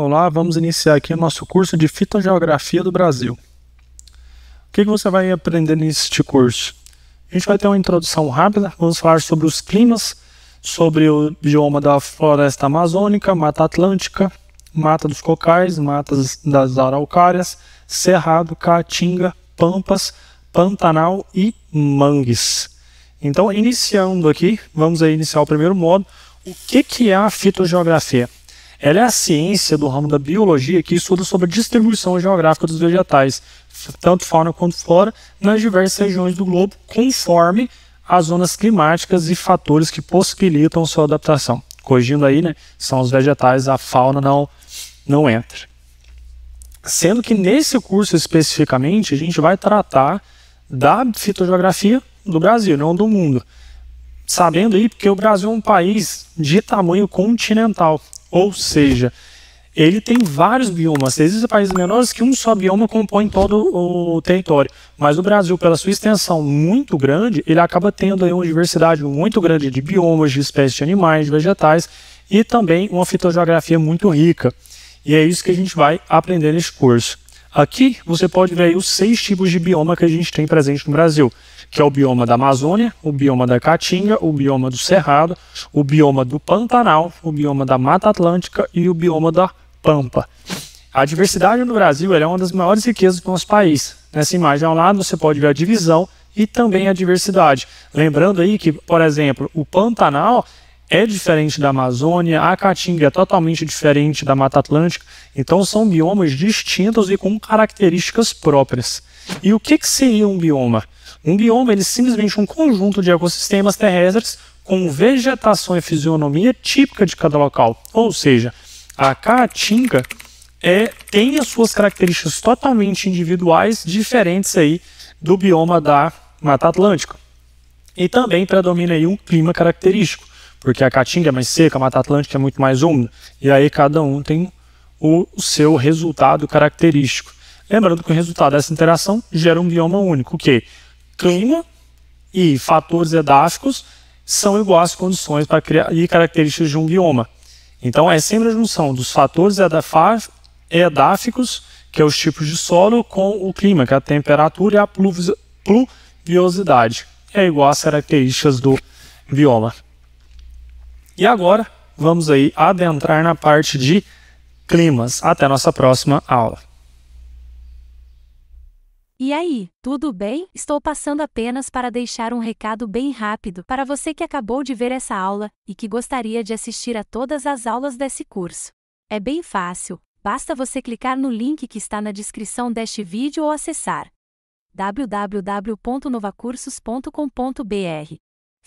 Olá, vamos iniciar aqui o nosso curso de Fitogeografia do Brasil. O que, você vai aprender neste curso? A gente vai ter uma introdução rápida, vamos falar sobre os climas, sobre o bioma da floresta amazônica, mata atlântica, mata dos cocais, matas das araucárias, cerrado, caatinga, pampas, pantanal e mangues. Então, iniciando aqui, vamos iniciar o primeiro módulo. O que, que é a fitogeografia? Ela é a ciência do ramo da biologia que estuda sobre a distribuição geográfica dos vegetais, tanto fauna quanto flora, nas diversas regiões do globo, conforme as zonas climáticas e fatores que possibilitam sua adaptação. Corrigindo aí, né, são os vegetais, a fauna não, não entra. Sendo que nesse curso especificamente, a gente vai tratar da fitogeografia do Brasil, não do mundo. Sabendo aí, porque o Brasil é um país de tamanho continental, ou seja, ele tem vários biomas. Existem países menores que um só bioma compõe todo o território. Mas o Brasil, pela sua extensão muito grande, ele acaba tendo uma diversidade muito grande de biomas, de espécies de animais, de vegetais e também uma fitogeografia muito rica. E é isso que a gente vai aprender neste curso. Aqui você pode ver os seis tipos de bioma que a gente tem presente no Brasil, que é o bioma da Amazônia, o bioma da Caatinga, o bioma do Cerrado, o bioma do Pantanal, o bioma da Mata Atlântica e o bioma da Pampa. A diversidade no Brasil é uma das maiores riquezas do nosso país. Nessa imagem ao lado você pode ver a divisão e também a diversidade. Lembrando aí que, por exemplo, o Pantanal é diferente da Amazônia, a Caatinga é totalmente diferente da Mata Atlântica, então são biomas distintos e com características próprias. E o que, que seria um bioma? Um bioma ele é simplesmente um conjunto de ecossistemas terrestres com vegetação e fisionomia típica de cada local. Ou seja, a caatinga é, tem as suas características totalmente individuais, diferentes aí do bioma da Mata Atlântica. E também predomina aí um clima característico porque a Caatinga é mais seca, a Mata Atlântica é muito mais úmida. E aí cada um tem o seu resultado característico. Lembrando que o resultado dessa interação gera um bioma único, O que clima e fatores edáficos são iguais condições para criar e características de um bioma. Então é sempre a junção dos fatores edáficos, que é os tipos de solo, com o clima, que é a temperatura e a pluviosidade. É igual às características do bioma. E agora vamos aí adentrar na parte de climas. Até a nossa próxima aula. E aí, tudo bem? Estou passando apenas para deixar um recado bem rápido para você que acabou de ver essa aula e que gostaria de assistir a todas as aulas desse curso. É bem fácil, basta você clicar no link que está na descrição deste vídeo ou acessar www.novacursos.com.br.